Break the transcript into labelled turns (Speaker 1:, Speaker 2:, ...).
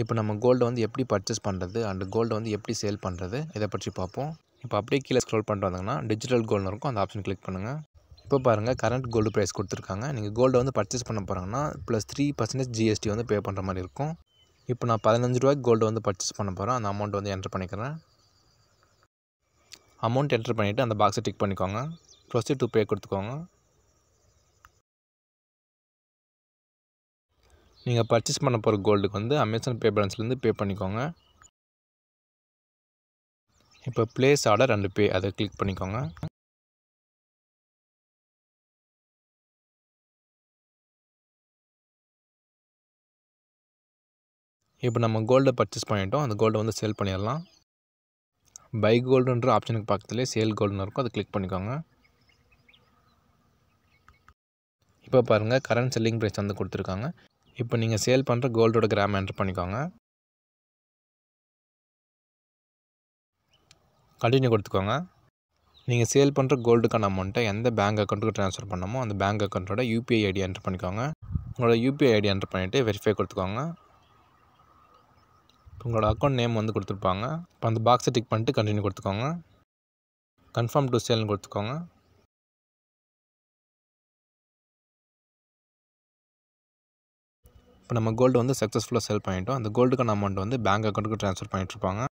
Speaker 1: இப்போ நம்ம கோல்டு வந்து எப்படி பர்ச்சேஸ் பண்ணுறது அண்ட் கோல்டு வந்து எப்படி சேல் பண்ணுறது இதை பற்றி பார்ப்போம் இப்போ அப்படியே கீழே ஸ்க்ரோல் பண்ணிட்டு வந்தாங்கன்னா டிஜிட்டல் கோல்டு இருக்கும் அந்த ஆப்ஷன் கிளிக் பண்ணுங்கள் இப்போ பாருங்கள் கரண்ட் கோல்டு ப்ரைஸ் கொடுத்துருக்காங்க நீங்கள் கோல்டு வந்து பர்ச்சேஸ் பண்ண போகிறாங்கன்னா ப்ளஸ் த்ரீ பர்சன்டேஜ் ஜிஎஸ்டி வந்து பே பண்ணுற மாதிரி இருக்கும் இப்போ நான் பதினஞ்சு ரூபாய்க்கு கோல்டு வந்து பர்ச்சேஸ் பண்ண போகிறேன் அந்த அமௌண்ட் வந்து என்ட்ரு பண்ணிக்கிறேன் அமௌண்ட் என்ட்ரு பண்ணிவிட்டு அந்த பாக்ஸை டிக் பண்ணிக்கோங்க ப்ரொசீட் டூ பே கொடுத்துக்கோங்க நீங்கள் பர்ச்சேஸ் பண்ண போகிற கோல்டுக்கு வந்து அமேசான்
Speaker 2: பே பேலன்ஸ்லேருந்து பே பண்ணிக்கோங்க இப்போ ப்ளேஸ் ஆர்டர் அண்டு பே அதை கிளிக் பண்ணிக்கோங்க
Speaker 1: இப்போ நம்ம கோல்டை பர்ச்சேஸ் பண்ணிட்டோம் அந்த கோல்டை வந்து சேல் பண்ணிடலாம் பை கோல்டுன்ற ஆப்ஷனுக்கு பக்கத்துலேயே சேல் கோல்டுன்னு இருக்கும் அதை கிளிக் பண்ணிக்கோங்க இப்போ பாருங்கள் கரண்ட் செல்லிங் ப்ரைஸ் வந்து கொடுத்துருக்காங்க இப்போ நீங்கள் சேல் பண்ணுற கோல்டோட கிராம் என்ட்ரு பண்ணிக்கோங்க கண்டினியூ கொடுத்துக்கோங்க நீங்கள் சேல் பண்ணுற கோல்டுக்கான அமௌண்ட்டை எந்த பேங்க் அக்கௌண்ட்டுக்கு ட்ரான்ஸ்ஃபர் பண்ணமோ அந்த பேங்க் அக்கௌண்ட்டோட யூபிஐ ஐடி என்ட்ரு பண்ணிக்கோங்க உங்களோட யூபிஐ ஐடி என்ட்ரு பண்ணிவிட்டு வெரிஃபை கொடுத்துக்கோங்க உங்களோட அக்கௌண்ட் நேம் வந்து கொடுத்துருப்பாங்க இப்போ அந்த பாக்ஸை டிக் பண்ணிட்டு கண்டினியூ கொடுத்துக்கோங்க கன்ஃபார்ம் டு சேல்னு கொடுத்துக்கோங்க
Speaker 2: இப்போ நம்ம கோல்டு வந்து சக்ஸஸ்ஃபுல்லாக செல் பண்ணிட்டோம் அந்த கோல்டுக்கான அமௌண்ட் வந்து பேங்க் அக்கௌண்ட்டுக்கு ட்ரான்ஸ்ஃபர் பண்ணிட்டுருப்பாங்க